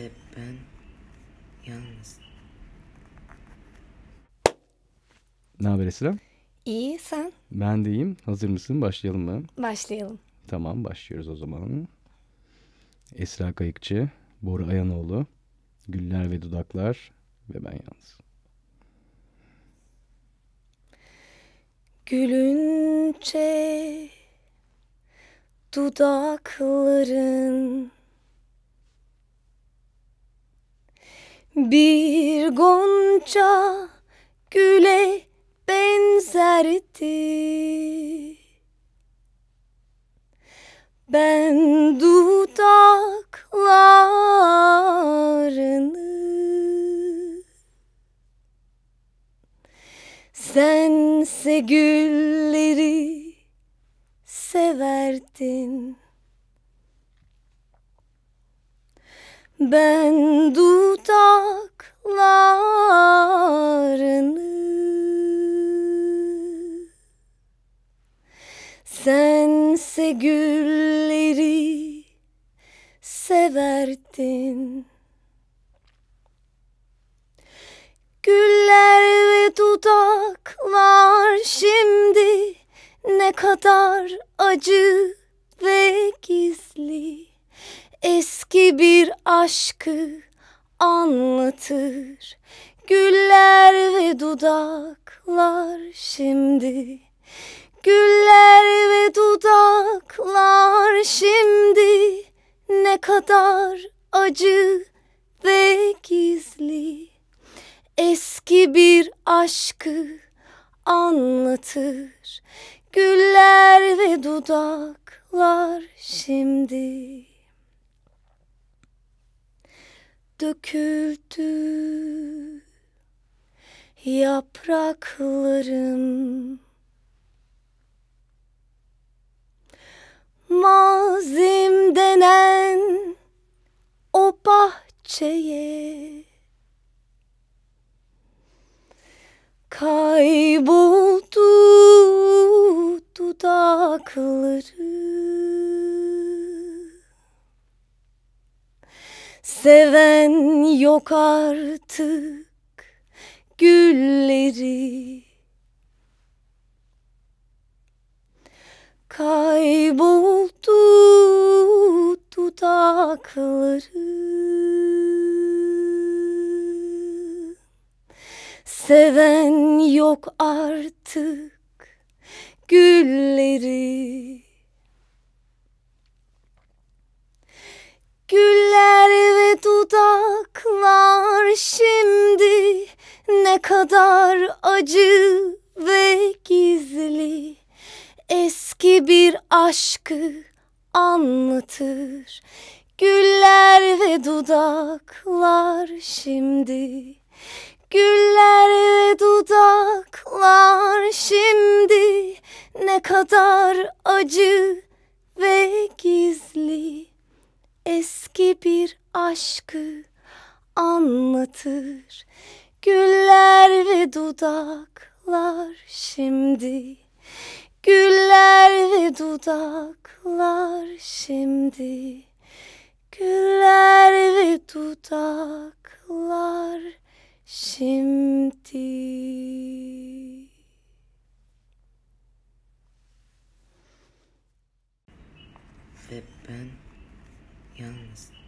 ve ben yalnız. Ne haber Esra? İyi sen? Ben de iyiyim. Hazır mısın? Başlayalım mı? Başlayalım. Tamam başlıyoruz o zaman. Esra Kayıkçı, Bora Ayanoğlu, Güller ve Dudaklar ve ben yalnız. Gülünce dudakların Bir gonca güle benzerdi Ben dudaklarını Sense gülleri severdin Ben dudaklarını Sense gülleri severdin Güller ve dudaklar şimdi ne kadar acı ve gizli eski bir aşkı anlatır. Güller ve dudaklar şimdi Güller ve dudaklar şimdi Ne kadar acı ve gizli Eski bir aşkı anlatır Güller ve dudaklar şimdi döküldü yapraklarım Mazim denen o bahçeye Kayboldu dudaklarım Seven yok artık gülleri Kayboldu dudakları Seven yok artık şimdi ne kadar acı ve gizli eski bir aşkı anlatır. Güller ve dudaklar şimdi Güller ve dudaklar şimdi Ne kadar acı ve gizli Eski bir aşkı anlatır Güller ve dudaklar şimdi Güller ve dudaklar şimdi Güller ve dudaklar şimdi Ve ben yalnız